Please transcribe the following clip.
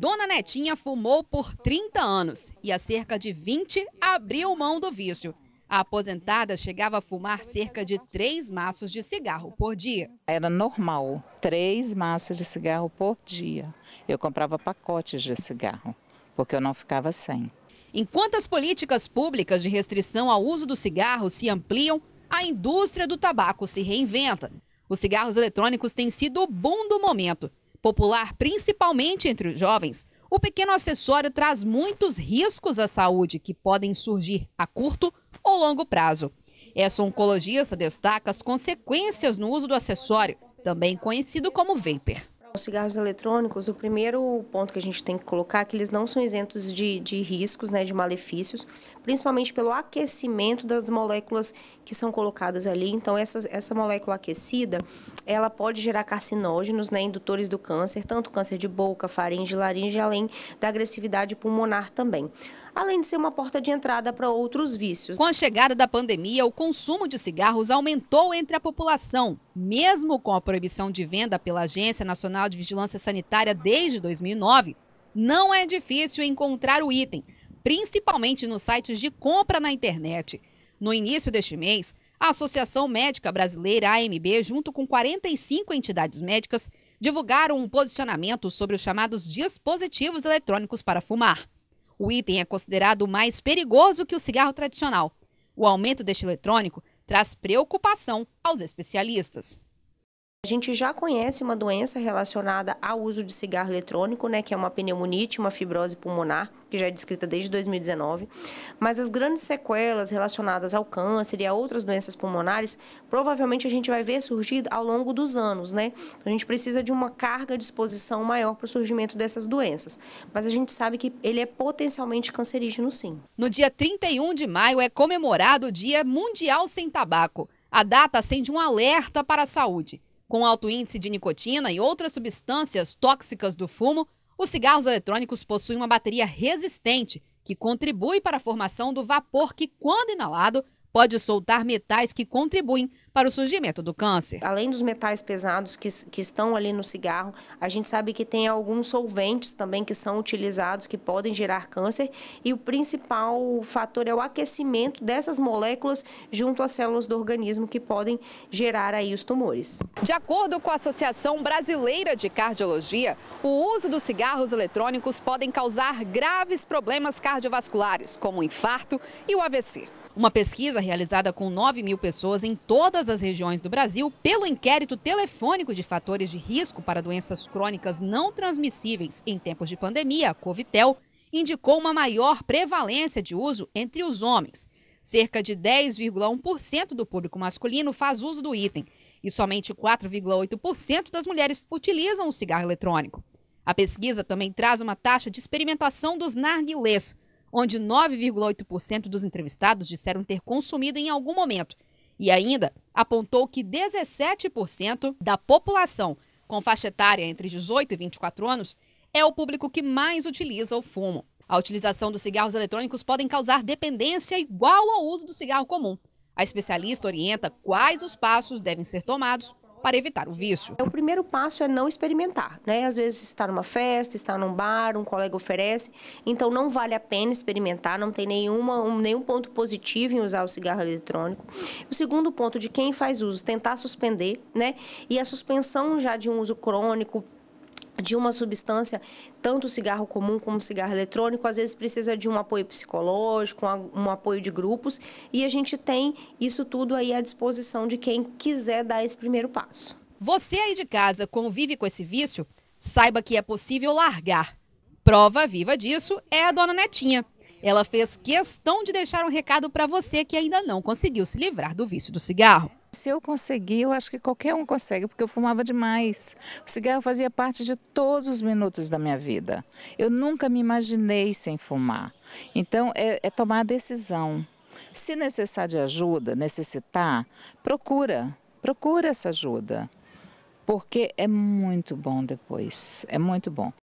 Dona Netinha fumou por 30 anos e há cerca de 20 abriu mão do vício. A aposentada chegava a fumar cerca de três maços de cigarro por dia. Era normal, três maços de cigarro por dia. Eu comprava pacotes de cigarro, porque eu não ficava sem. Enquanto as políticas públicas de restrição ao uso do cigarro se ampliam, a indústria do tabaco se reinventa. Os cigarros eletrônicos têm sido o boom do momento Popular principalmente entre os jovens, o pequeno acessório traz muitos riscos à saúde que podem surgir a curto ou longo prazo. Essa oncologista destaca as consequências no uso do acessório, também conhecido como vapor. Os cigarros eletrônicos, o primeiro ponto que a gente tem que colocar é que eles não são isentos de, de riscos, né, de malefícios, principalmente pelo aquecimento das moléculas que são colocadas ali. Então, essa, essa molécula aquecida, ela pode gerar carcinógenos, né, indutores do câncer, tanto câncer de boca, faringe, laringe, além da agressividade pulmonar também além de ser uma porta de entrada para outros vícios. Com a chegada da pandemia, o consumo de cigarros aumentou entre a população. Mesmo com a proibição de venda pela Agência Nacional de Vigilância Sanitária desde 2009, não é difícil encontrar o item, principalmente nos sites de compra na internet. No início deste mês, a Associação Médica Brasileira, AMB, junto com 45 entidades médicas, divulgaram um posicionamento sobre os chamados dispositivos eletrônicos para fumar. O item é considerado mais perigoso que o cigarro tradicional. O aumento deste eletrônico traz preocupação aos especialistas. A gente já conhece uma doença relacionada ao uso de cigarro eletrônico, né, que é uma pneumonite, uma fibrose pulmonar, que já é descrita desde 2019, mas as grandes sequelas relacionadas ao câncer e a outras doenças pulmonares, provavelmente a gente vai ver surgir ao longo dos anos, né? Então, a gente precisa de uma carga de exposição maior para o surgimento dessas doenças, mas a gente sabe que ele é potencialmente cancerígeno sim. No dia 31 de maio é comemorado o Dia Mundial Sem Tabaco. A data acende um alerta para a saúde. Com alto índice de nicotina e outras substâncias tóxicas do fumo, os cigarros eletrônicos possuem uma bateria resistente que contribui para a formação do vapor que, quando inalado, pode soltar metais que contribuem para o surgimento do câncer. Além dos metais pesados que, que estão ali no cigarro, a gente sabe que tem alguns solventes também que são utilizados que podem gerar câncer e o principal fator é o aquecimento dessas moléculas junto às células do organismo que podem gerar aí os tumores. De acordo com a Associação Brasileira de Cardiologia, o uso dos cigarros eletrônicos podem causar graves problemas cardiovasculares, como o infarto e o AVC. Uma pesquisa realizada com 9 mil pessoas em todas as regiões do Brasil pelo inquérito telefônico de fatores de risco para doenças crônicas não transmissíveis em tempos de pandemia, a Covitel, indicou uma maior prevalência de uso entre os homens. Cerca de 10,1% do público masculino faz uso do item e somente 4,8% das mulheres utilizam o cigarro eletrônico. A pesquisa também traz uma taxa de experimentação dos narguilés, onde 9,8% dos entrevistados disseram ter consumido em algum momento. E ainda apontou que 17% da população com faixa etária entre 18 e 24 anos é o público que mais utiliza o fumo. A utilização dos cigarros eletrônicos podem causar dependência igual ao uso do cigarro comum. A especialista orienta quais os passos devem ser tomados para evitar o vício. É, o primeiro passo é não experimentar, né? Às vezes está numa festa, está num bar, um colega oferece, então não vale a pena experimentar, não tem nenhuma, um, nenhum ponto positivo em usar o cigarro eletrônico. O segundo ponto de quem faz uso, tentar suspender, né? E a suspensão já de um uso crônico, de uma substância, tanto cigarro comum como cigarro eletrônico, às vezes precisa de um apoio psicológico, um apoio de grupos, e a gente tem isso tudo aí à disposição de quem quiser dar esse primeiro passo. Você aí de casa convive com esse vício? Saiba que é possível largar. Prova viva disso é a dona Netinha. Ela fez questão de deixar um recado para você que ainda não conseguiu se livrar do vício do cigarro. Se eu consegui, eu acho que qualquer um consegue, porque eu fumava demais. O cigarro fazia parte de todos os minutos da minha vida. Eu nunca me imaginei sem fumar. Então, é, é tomar a decisão. Se necessitar de ajuda, necessitar, procura, procura essa ajuda. Porque é muito bom depois, é muito bom.